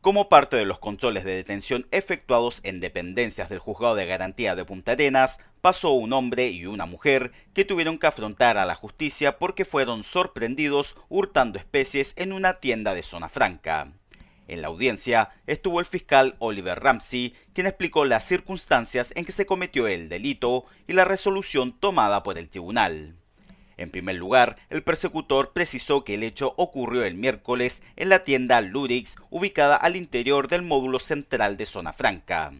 como parte de los controles de detención efectuados en dependencias del Juzgado de Garantía de Punta Arenas, pasó un hombre y una mujer que tuvieron que afrontar a la justicia porque fueron sorprendidos hurtando especies en una tienda de zona franca. En la audiencia estuvo el fiscal Oliver Ramsey, quien explicó las circunstancias en que se cometió el delito y la resolución tomada por el tribunal. En primer lugar, el persecutor precisó que el hecho ocurrió el miércoles en la tienda Lurix, ubicada al interior del módulo central de Zona Franca.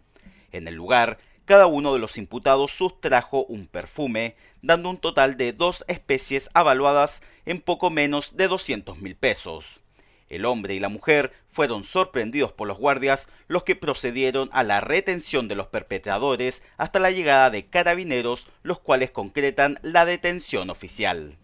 En el lugar, cada uno de los imputados sustrajo un perfume, dando un total de dos especies avaluadas en poco menos de 200 mil pesos. El hombre y la mujer fueron sorprendidos por los guardias, los que procedieron a la retención de los perpetradores hasta la llegada de carabineros, los cuales concretan la detención oficial.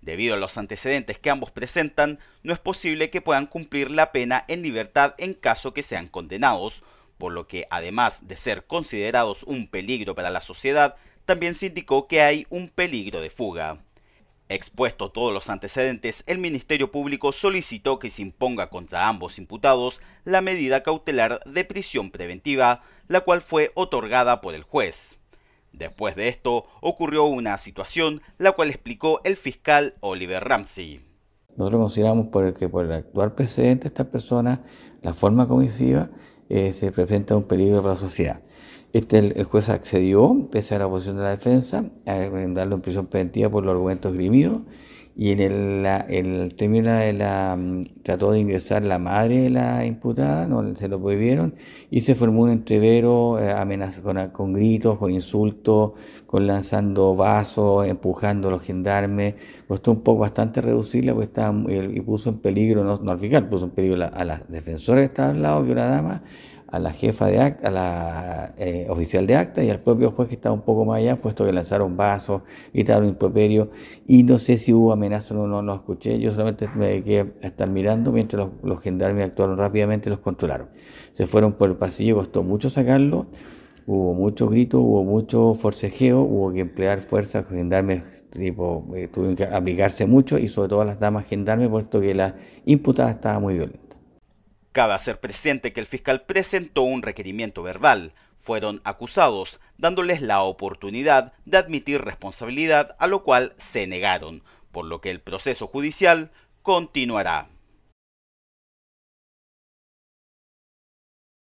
Debido a los antecedentes que ambos presentan, no es posible que puedan cumplir la pena en libertad en caso que sean condenados, por lo que además de ser considerados un peligro para la sociedad, también se indicó que hay un peligro de fuga. Expuesto todos los antecedentes, el Ministerio Público solicitó que se imponga contra ambos imputados la medida cautelar de prisión preventiva, la cual fue otorgada por el juez. Después de esto, ocurrió una situación la cual explicó el fiscal Oliver Ramsey. Nosotros consideramos por que por el actual precedente de esta persona, la forma comisiva, eh, se presenta un peligro para la sociedad. Este, el, juez accedió, pese a la oposición de la defensa, a darle en prisión preventiva por los argumentos grimidos y en el, término de la, trató de ingresar la madre de la imputada, no se lo prohibieron, y se formó un entrevero eh, con, gritos, con insultos, con lanzando vasos, empujando a los gendarmes, costó un poco bastante reducirla porque estaba, y, puso en peligro, no, al fiscal, puso en peligro a las defensoras que estaban al lado, que una dama, a la jefa de acta, a la eh, oficial de acta y al propio juez que estaba un poco más allá, puesto que lanzaron vasos, gritaron improperio, y no sé si hubo amenaza o no, no, escuché, yo solamente me quedé a estar mirando mientras los, los gendarmes actuaron rápidamente y los controlaron. Se fueron por el pasillo, costó mucho sacarlo, hubo muchos gritos, hubo mucho forcejeo, hubo que emplear fuerza, gendarmes tipo, eh, tuvieron que aplicarse mucho y sobre todo las damas gendarmes, puesto que la imputada estaba muy violenta. Cabe hacer presente que el fiscal presentó un requerimiento verbal. Fueron acusados, dándoles la oportunidad de admitir responsabilidad, a lo cual se negaron, por lo que el proceso judicial continuará.